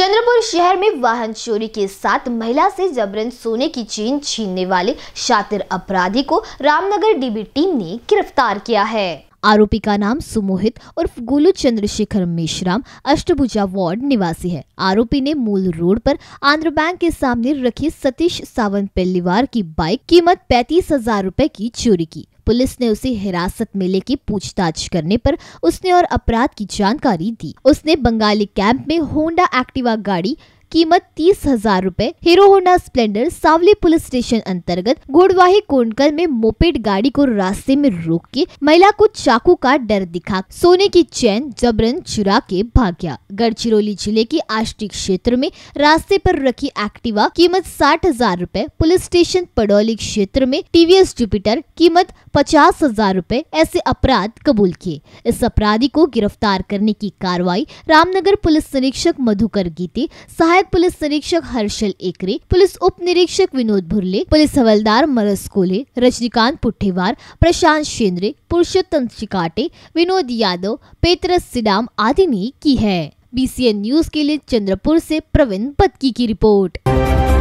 चंद्रपुर शहर में वाहन चोरी के साथ महिला से जबरन सोने की चेन छीनने वाले शातिर अपराधी को रामनगर डीबी टीम ने गिरफ्तार किया है आरोपी का नाम सुमोहित उर्फ गोलू चंद्रशेखर मेश्राम अष्टभुजा वार्ड निवासी है आरोपी ने मूल रोड पर आंध्र बैंक के सामने रखी सतीश सावंत पेल्लीवार की बाइक कीमत पैंतीस हजार रूपए की चोरी की पुलिस ने उसे हिरासत में लेके पूछताछ करने पर उसने और अपराध की जानकारी दी उसने बंगाली कैंप में होंडा एक्टिवा गाड़ी कीमत तीस हजार रूपए Hero Honda Splendor Sawali police station अंतर्गत गोड़वाही कोंडकर में मोपेड गाड़ी को रास्ते में रोक के महिला को चाकू का डर दिखा सोने की चैन जबरन चुरा के भाग गया गढ़चिरौली जिले के आष्टी क्षेत्र में रास्ते पर रखी एक्टिवा कीमत साठ हजार रूपए पुलिस स्टेशन पडौली क्षेत्र में टीवीएस जुपिटर कीमत पचास हजार रूपए ऐसे अपराध कबूल किए इस अपराधी को गिरफ्तार करने की कार्रवाई रामनगर पुलिस निरीक्षक मधुकर गीते सहायक सहायक पुलिस निरीक्षक हर्षल एकरे पुलिस उप निरीक्षक विनोद भुरले पुलिस हवलदार मरस कोले रजनीकांत पुठेवार प्रशांत शेंद्रे पुरुषोत्तम चिकाटे विनोद यादव पेतरस सिडाम आदि ने की है बीसीएन न्यूज के लिए चंद्रपुर से प्रवीण पत्की की रिपोर्ट